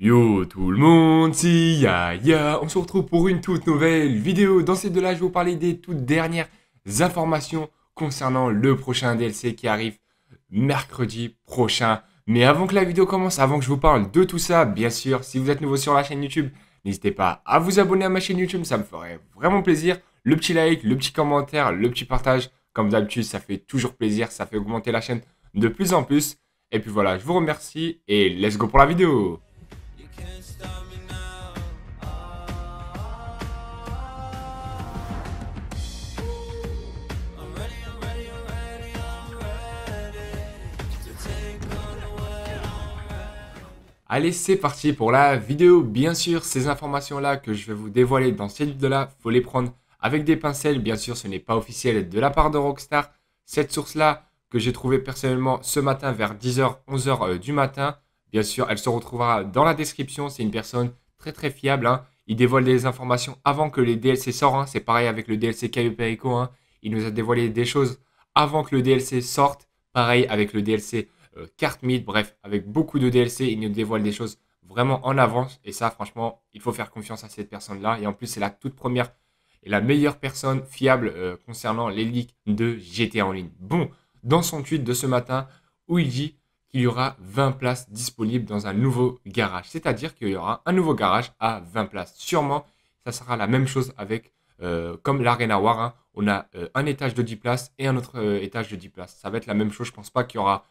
Yo tout le monde, si ya ya, on se retrouve pour une toute nouvelle vidéo. Dans cette deux là, je vais vous parler des toutes dernières informations concernant le prochain DLC qui arrive mercredi prochain. Mais avant que la vidéo commence, avant que je vous parle de tout ça, bien sûr, si vous êtes nouveau sur la chaîne YouTube, n'hésitez pas à vous abonner à ma chaîne YouTube, ça me ferait vraiment plaisir. Le petit like, le petit commentaire, le petit partage, comme d'habitude, ça fait toujours plaisir, ça fait augmenter la chaîne de plus en plus. Et puis voilà, je vous remercie et let's go pour la vidéo Allez, c'est parti pour la vidéo. Bien sûr, ces informations-là que je vais vous dévoiler dans cette vidéo-là, faut les prendre avec des pincelles. Bien sûr, ce n'est pas officiel de la part de Rockstar. Cette source-là que j'ai trouvée personnellement ce matin vers 10h, euh, 11h du matin, Bien sûr, elle se retrouvera dans la description. C'est une personne très très fiable. Hein. Il dévoile des informations avant que les DLC sortent. Hein. C'est pareil avec le DLC Caillou Perico. Hein. Il nous a dévoilé des choses avant que le DLC sorte. Pareil avec le DLC euh, Bref, avec beaucoup de DLC, il nous dévoile des choses vraiment en avance. Et ça, franchement, il faut faire confiance à cette personne-là. Et en plus, c'est la toute première et la meilleure personne fiable euh, concernant les leaks de GTA en ligne. Bon, dans son tweet de ce matin, où il dit qu'il y aura 20 places disponibles dans un nouveau garage. C'est-à-dire qu'il y aura un nouveau garage à 20 places. Sûrement, ça sera la même chose avec euh, comme l'Arena War. Hein. on a euh, un étage de 10 places et un autre euh, étage de 10 places. Ça va être la même chose. Je ne pense pas qu'il y aura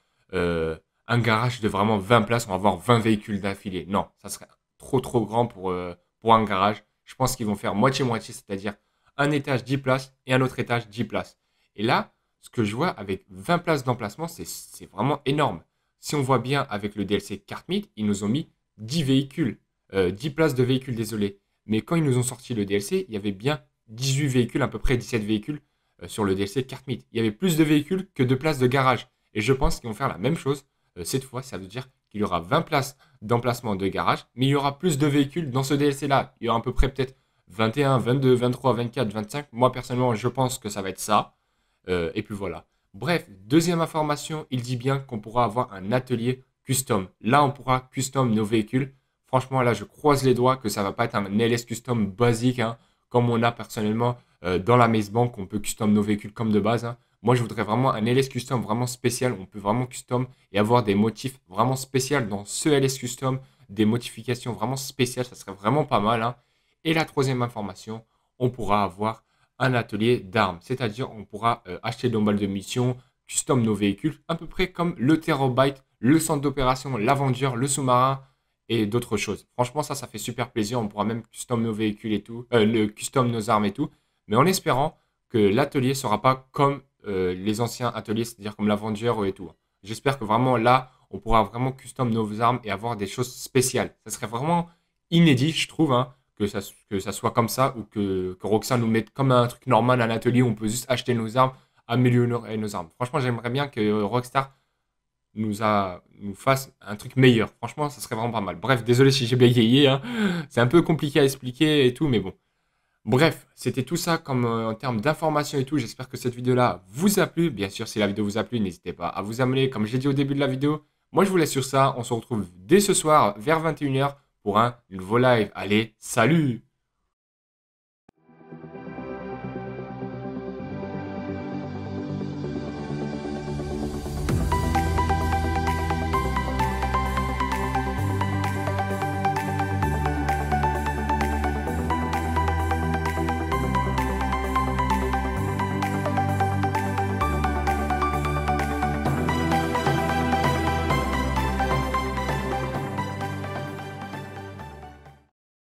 un garage de vraiment 20 places. On va avoir 20 véhicules d'affilée. Non, ça serait trop trop grand pour, pour un garage. Je pense qu'ils vont faire moitié-moitié, c'est-à-dire un étage 10 places et un autre étage 10 places. Et là, ce que je vois avec 20 places d'emplacement, c'est vraiment énorme. Si on voit bien avec le DLC Carte ils nous ont mis 10 véhicules, 10 euh, places de véhicules, désolé. Mais quand ils nous ont sorti le DLC, il y avait bien 18 véhicules, à peu près 17 véhicules euh, sur le DLC Carte Il y avait plus de véhicules que de places de garage. Et je pense qu'ils vont faire la même chose euh, cette fois. Ça veut dire qu'il y aura 20 places d'emplacement de garage, mais il y aura plus de véhicules dans ce DLC-là. Il y aura à peu près peut-être 21, 22, 23, 24, 25. Moi, personnellement, je pense que ça va être ça. et puis voilà. Bref, deuxième information, il dit bien qu'on pourra avoir un atelier custom. Là, on pourra custom nos véhicules. Franchement, là, je croise les doigts que ça va pas être un LS custom basique, hein, comme on a personnellement euh, dans la Maze Bank, on peut custom nos véhicules comme de base. Hein. Moi, je voudrais vraiment un LS custom vraiment spécial. On peut vraiment custom et avoir des motifs vraiment spéciaux dans ce LS custom, des modifications vraiment spéciales. Ça serait vraiment pas mal. Hein. Et la troisième information, on pourra avoir un atelier d'armes. C'est-à-dire, on pourra euh, acheter nos balles de mission, custom nos véhicules, à peu près comme le terrobyte, le centre d'opération, l'Avenger, le sous-marin et d'autres choses. Franchement, ça, ça fait super plaisir. On pourra même custom nos véhicules et tout, euh, le custom nos armes et tout. Mais en espérant que l'atelier sera pas comme euh, les anciens ateliers, c'est-à-dire comme l'Avenger et tout. J'espère que vraiment là, on pourra vraiment custom nos armes et avoir des choses spéciales. Ça serait vraiment inédit, je trouve. Hein que ça, soit comme ça ou que, que nous mette comme un truc normal, à l'atelier, où on peut juste acheter nos armes, améliorer nos armes. Franchement, j'aimerais bien que Rockstar nous, fasse un truc meilleur. Franchement, ça serait vraiment pas mal. Bref, désolé si j'ai bégayé. Hein. C'est un peu compliqué à expliquer et tout, mais bon. Bref, c'était tout ça comme euh, en termes d'informations et tout. J'espère que cette vidéo-là vous a plu. Bien sûr, si la vidéo vous a plu, n'hésitez pas à vous abonner, comme j'ai dit au début de la vidéo. Moi, je vous laisse sur ça. On se retrouve dès ce soir vers 21h pour un nouveau live. Allez, salut